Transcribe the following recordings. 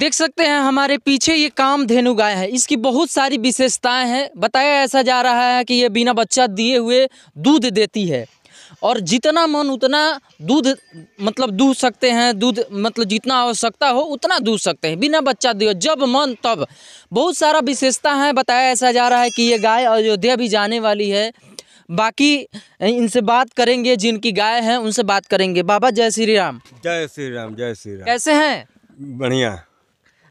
देख सकते हैं हमारे पीछे ये काम धेनु गाय है इसकी बहुत सारी विशेषताएं हैं बताया ऐसा जा रहा है कि ये बिना बच्चा दिए हुए दूध देती है और जितना मन उतना दूध मतलब दू सकते हैं दूध मतलब जितना आवश्यकता हो उतना दूध सकते हैं बिना बच्चा दिए जब मन तब बहुत सारा विशेषता है बताया ऐसा जा रहा है कि ये गाय अयोध्या भी जाने वाली है बाकी इनसे बात करेंगे जिनकी गाय है उनसे बात करेंगे बाबा जय श्री राम जय श्री राम जय श्री राम कैसे हैं बढ़िया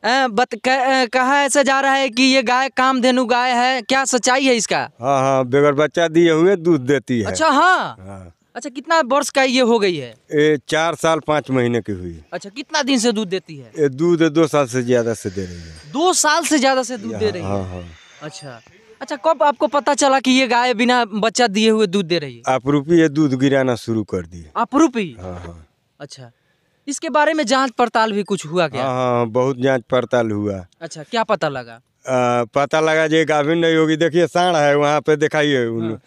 बत कह, कहा ऐसा जा रहा है कि ये गाय काम धेनु गाय है क्या सच्चाई है इसका हाँ हाँ बेगर बच्चा दिए हुए दूध देती है अच्छा हाँ, हाँ। अच्छा कितना वर्ष का ये हो गई है ए, चार साल पाँच महीने की हुई अच्छा कितना दिन से दूध देती है दूध दो साल से ज्यादा से दे रही है दो साल से ज्यादा से दूध दे हाँ, रही हाँ, है हाँ। अच्छा अच्छा कब आपको पता चला कि ये गाय बिना बच्चा दिए हुए दूध दे रही है आप रूपी ये दूध गिराना शुरू कर दिए आप रूपी हाँ, हाँ। अच्छा इसके बारे में जांच पड़ताल भी कुछ हुआ क्या हाँ, हाँ बहुत जांच पड़ताल हुआ अच्छा क्या पता लगा आ, पता लगा जी गाभिन नहीं होगी देखिए साण है वहाँ पे दिखाइए हाँ।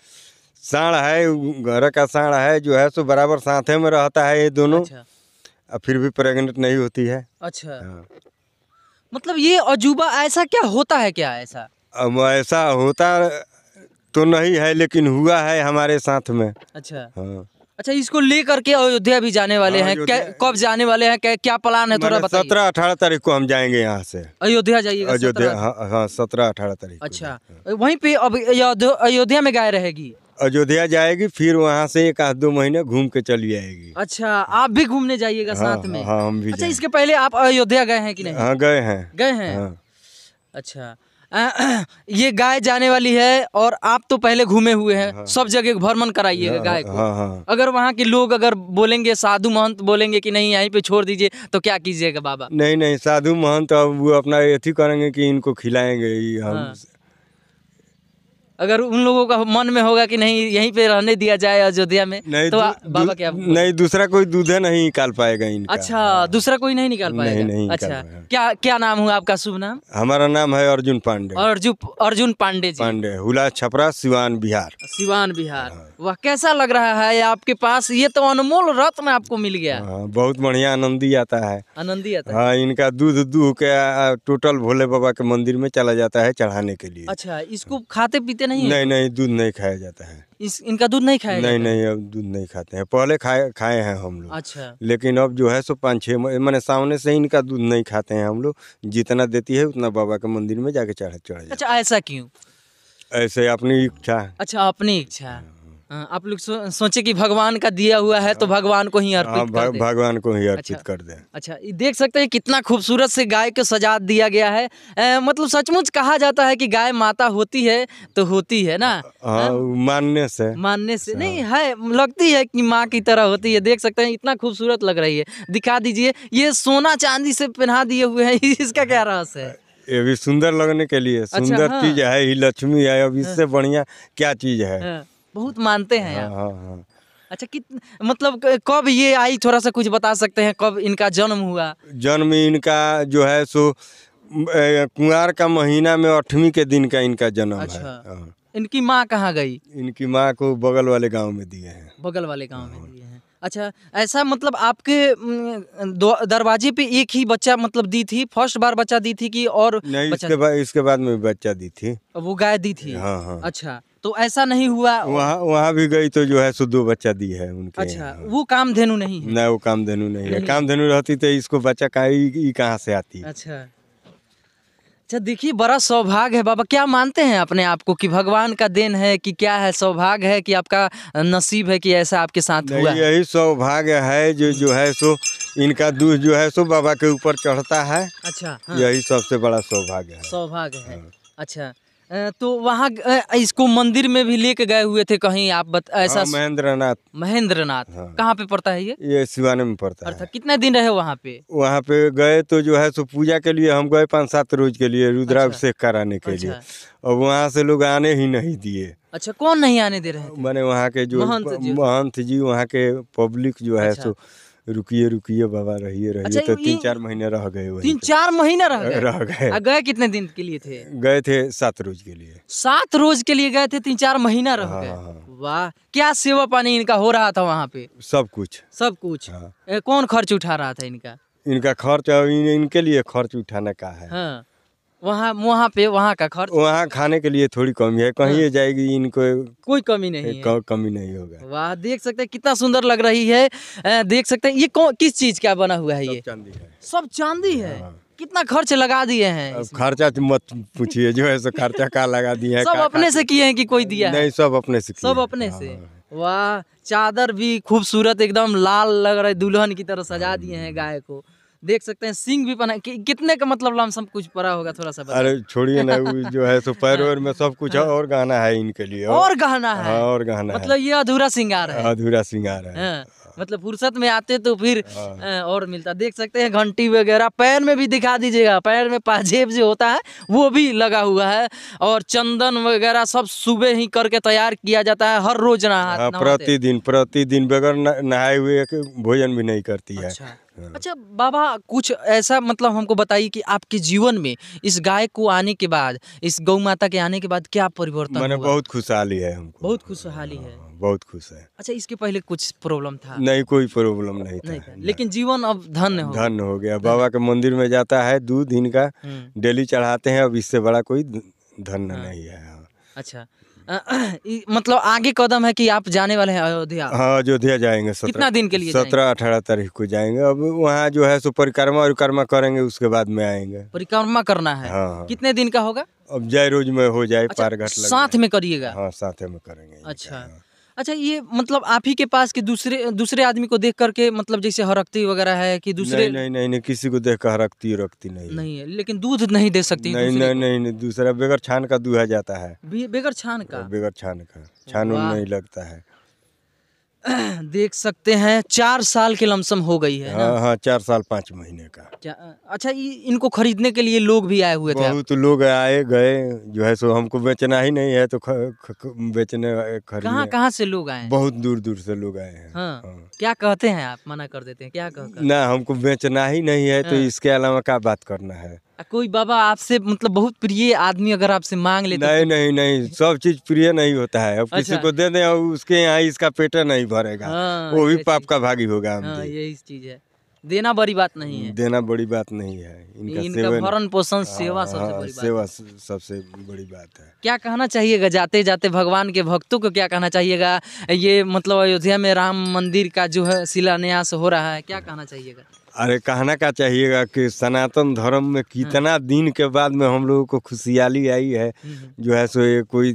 साण है घर का साण है जो है सो बराबर साथे में रहता है ये दोनों अच्छा। अब फिर भी प्रेग्नेंट नहीं होती है अच्छा हाँ। मतलब ये अजूबा ऐसा क्या होता है क्या ऐसा अब ऐसा होता तो नहीं है लेकिन हुआ है हमारे साथ में अच्छा हाँ अच्छा इसको ले करके अयोध्या भी जाने वाले हाँ, हैं कब जाने वाले हैं क्या प्लान है थोड़ा बताइए सत्रह अठारह तारीख को हम जाएंगे यहाँ से अयोध्या जाइए अयोध्या हाँ, हाँ, सत्रह अठारह तारीख अच्छा वहीं पे अब अयोध्या में गाय रहेगी अयोध्या जाएगी फिर वहाँ से एक आध दो महीने घूम के चली आएगी अच्छा आप भी घूमने जाइएगा साथ में हाँ हम भी अच्छा इसके पहले आप अयोध्या गए हैं कि नहीं हाँ गए हैं गए हैं अच्छा ये गाय जाने वाली है और आप तो पहले घूमे हुए हैं हाँ। सब जगह भ्रमण कराइएगा हाँ, गाय को हाँ, हाँ। अगर वहाँ के लोग अगर बोलेंगे साधु महंत बोलेंगे कि नहीं यहीं पे छोड़ दीजिए तो क्या कीजिएगा बाबा नहीं नहीं साधु महंत अब वो अपना अथी करेंगे कि इनको खिलाएंगे हम हाँ। अगर उन लोगों का मन में होगा कि नहीं यहीं पे रहने दिया जाए अयोध्या में नहीं तो बाबा क्या नहीं दूसरा कोई है नहीं निकाल पाएगा इनका अच्छा हाँ। दूसरा कोई नहीं निकाल पाएगा नहीं, नहीं अच्छा क्या क्या नाम हुआ आपका शुभ नाम हमारा नाम है अर्जुन पांडे अर्जुन अर्जुन पांडे जी पांडे हुला छपरा सिवान बिहार सिवान बिहार हाँ। वह कैसा लग रहा है आपके पास ये तो अनमोल रत्न आपको मिल गया हाँ, बहुत बढ़िया आनंदी आता है आनंदी आता है इनका दूध दूह के टोटल भोले बाबा के मंदिर में चला जाता है चढ़ाने के लिए अच्छा इसको खाते पीते पीते नहीं नहीं नहीं दूध नहीं खाया जाता है इस इनका दूध नहीं खाया नहीं नहीं अब दूध नहीं खाते हैं पहले खाए खाए हैं हम लोग अच्छा लेकिन अब जो है सो पाँच छः मैंने सामने से इनका दूध नहीं खाते हैं हम लोग जितना देती है उतना बाबा के मंदिर में जाके चढ़ा चढ़ा अच्छा ऐसा क्यों ऐसे अपनी इच्छा अच्छा अपनी इच्छा हाँ। हाँ, आप लोग सो, सोचे कि भगवान का दिया हुआ है तो हाँ। भगवान को ही हाँ, अर्पित भा, भगवान को ही अच्छा। अर्पित अच्छा, कर दें अच्छा देख सकते हैं कितना खूबसूरत से गाय को सजा दिया गया है ए, मतलब सचमुच कहा जाता है कि गाय माता होती है तो होती है ना मानने से मानने से नहीं है लगती है कि माँ की तरह होती है देख सकते हैं इतना खूबसूरत लग रही है दिखा दीजिए ये सोना चांदी से पहना दिए हुए है इसका क्या रहस्य है ये भी सुंदर लगने के लिए अच्छा, सुंदर चीज है ही लक्ष्मी है अब इससे बढ़िया क्या चीज है बहुत मानते हैं यार हाँ, हाँ, हाँ। अच्छा कित मतलब कब ये आई थोड़ा सा कुछ बता सकते हैं कब इनका जन्म हुआ जन्म इनका जो है सो कुंवार का महीना में अठवीं के दिन का इनका जन्म अच्छा। है इनकी माँ कहाँ गई इनकी माँ को बगल वाले गांव में दिए हैं बगल वाले गांव में दिए हैं अच्छा ऐसा मतलब आपके दरवाजे पे एक ही बच्चा मतलब दी थी फर्स्ट बार बच्चा दी थी कि और नहीं इसके बाद इसके बाद में बच्चा दी थी वो गाय दी थी हाँ हाँ अच्छा तो ऐसा नहीं हुआ वहाँ वहाँ भी गई तो जो है सुधु बच्चा दी है उनके अच्छा वो काम धेनु नहीं है ना वो काम धेनु नहीं, नहीं है काम धेनु रहती तो इसको बच्चा कहाँ कहाँ से आती अच्छा अच्छा देखिए बड़ा सौभाग्य है बाबा क्या मानते हैं अपने आप को कि भगवान का देन है कि क्या है सौभाग्य है कि आपका नसीब है कि ऐसा आपके साथ हुआ यही सौभाग्य है जो जो है सो इनका दूध जो है सो बाबा के ऊपर चढ़ता है अच्छा हाँ। यही सबसे बड़ा सौभाग्य है सौभाग्य है हाँ। अच्छा तो वहाँ इसको मंदिर में भी लेके गए हुए थे कहीं आप बत, हाँ, ऐसा हाँ, महेंद्रनाथ महेंद्रनाथ हाँ, कहाँ पे पड़ता है ये ये शिवाने में पड़ता है कितने दिन रहे वहाँ पे वहाँ पे गए तो जो है सो पूजा के लिए हम गए पाँच सात रोज के लिए रुद्राभिषेक अच्छा, कराने के अच्छा, लिए और वहाँ से लोग आने ही नहीं दिए अच्छा कौन नहीं आने दे रहे मैंने वहाँ के जो महंत जी वहाँ के पब्लिक जो है अच्छा। सो रुकिए रुकिए बाबा रहिए रहिए अच्छा, तो तीन चार महीने रह गए तीन चार महीने रह गए रह गए गए कितने दिन के लिए थे गए थे सात रोज के लिए सात रोज के लिए गए थे तीन चार महीना रह हाँ, गए हाँ, हाँ। वाह क्या सेवा पानी इनका हो रहा था वहाँ पे सब कुछ सब कुछ कौन खर्च उठा रहा था इनका इनका खर्च इनके लिए खर्च उठाने का है हाँ। वहाँ वहाँ पे वहाँ का खर्च वहाँ खाने के लिए थोड़ी कमी है कहीं हाँ। जाएगी इनको कोई कमी नहीं है। कमी नहीं होगा वाह देख सकते हैं कितना सुंदर लग रही है देख सकते हैं ये किस चीज का बना हुआ है ये चांदी है सब चांदी है हाँ। कितना खर्च लगा दिए हैं खर्चा तो मत पूछिए जो है सो खर्चा का लगा दिए सब अपने से किए हैं कि कोई दिया नहीं सब अपने से सब अपने से हाँ। वाह चादर भी खूबसूरत एकदम लाल लग रहा है दुल्हन की तरह सजा दिए हैं गाय को देख सकते हैं सिंह भी पहना कि, कितने का मतलब लमसम कुछ पड़ा होगा थोड़ा सा अरे छोड़िए ना जो है सो पैर वैर में सब कुछ हाँ। और गाना है इनके लिए और गहना है हाँ, और गहना मतलब ये अधूरा सिंगार है अधूरा सिंगार है हाँ, मतलब फुर्सत में आते तो फिर और मिलता देख सकते हैं घंटी वगैरह पैर में भी दिखा दीजिएगा पैर में पाजेब जो होता है वो भी लगा हुआ है और चंदन वगैरह सब सुबह ही करके तैयार किया जाता है हर रोज नहा प्रतिदिन प्रतिदिन बगैर नहाए हुए भोजन भी नहीं करती अच्छा। है हाँ। अच्छा बाबा कुछ ऐसा मतलब हमको बताइए कि आपके जीवन में इस गाय को आने के बाद इस गौ माता के आने के बाद क्या परिवर्तन मैंने बहुत खुशहाली है हमको बहुत खुशहाली है हाँ, बहुत खुश है अच्छा इसके पहले कुछ प्रॉब्लम था नहीं कोई प्रॉब्लम नहीं, नहीं था लेकिन जीवन अब धन हो धन हो गया बाबा के मंदिर में जाता है दूध इनका हम्म। डेली चढ़ाते हैं अब इससे बड़ा कोई धन हाँ। नहीं है अच्छा आ, मतलब आगे कदम है कि आप जाने वाले हैं अयोध्या हाँ अयोध्या जाएंगे सत्रह कितना दिन के लिए सत्रह अठारह तारीख को जाएंगे अब वहाँ जो है सो परिक्रमा विक्रमा करेंगे उसके बाद में आएंगे परिक्रमा करना है हाँ।, हाँ। कितने दिन का होगा अब जय रोज में हो जाए अच्छा, पार साथ में करिएगा हाँ साथ में करेंगे अच्छा हाँ। अच्छा ये मतलब आप ही के पास कि दूसरे दूसरे आदमी को देख करके मतलब जैसे हरकती वगैरह है कि दूसरे नहीं नहीं नहीं, नहीं किसी को देख कर हरकती रखती नहीं नहीं है लेकिन दूध नहीं दे सकती नहीं नहीं, नहीं नहीं दूसरा बेगर छान का दूहा जाता है बेगर छान का बेगर छान का छान नहीं लगता है देख सकते हैं चार साल की लमसम हो गई है हाँ हाँ चार साल पाँच महीने का अच्छा इनको खरीदने के लिए लोग भी आए हुए थे बहुत लोग आए गए जो है सो हमको बेचना ही नहीं है तो ख, ख, ख, बेचने कहाँ कहाँ से लोग आए बहुत दूर दूर से लोग आए हैं हाँ, हाँ। क्या कहते हैं आप मना कर देते हैं क्या कहते ना हमको बेचना ही नहीं है तो हाँ। इसके अलावा क्या बात करना है कोई बाबा आपसे मतलब बहुत प्रिय आदमी अगर आपसे मांग ले तो- नहीं नहीं नहीं सब चीज प्रिय नहीं होता है अब अच्छा। किसी को दे दे और उसके यहाँ इसका पेटा नहीं भरेगा हाँ, वो भी पाप का भागी होगा हाँ, यही चीज है देना बड़ी बात नहीं है देना बड़ी बात नहीं है इनका, इनका भरण पोषण हाँ, सेवा सबसे हाँ, बड़ी बात सेवा सबसे बड़ी बात है क्या कहना चाहिएगा जाते जाते भगवान के भक्तों को क्या कहना चाहिएगा ये मतलब अयोध्या में राम मंदिर का जो है शिलान्यास हो रहा है क्या कहना चाहिएगा अरे कहना क्या चाहिएगा कि सनातन धर्म में कितना हाँ। दिन के बाद में हम लोगों को खुशहाली आई है हम्म, हम्म। जो है सो ये कोई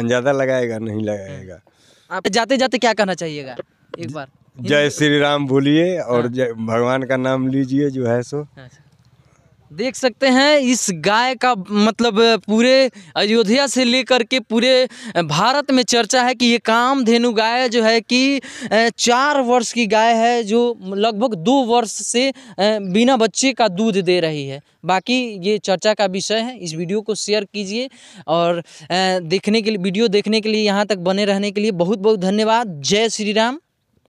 अंजादा लगाएगा नहीं लगाएगा हाँ। आप जाते जाते क्या कहना चाहिएगा एक बार जय श्री राम बोलिए और हाँ। जय भगवान का नाम लीजिए जो है सो अच्छा। देख सकते हैं इस गाय का मतलब पूरे अयोध्या से लेकर के पूरे भारत में चर्चा है कि ये काम धेनु गाय जो है कि चार वर्ष की गाय है जो लगभग दो वर्ष से बिना बच्चे का दूध दे रही है बाकी ये चर्चा का विषय है इस वीडियो को शेयर कीजिए और देखने के लिए वीडियो देखने के लिए यहाँ तक बने रहने के लिए बहुत बहुत धन्यवाद जय श्री राम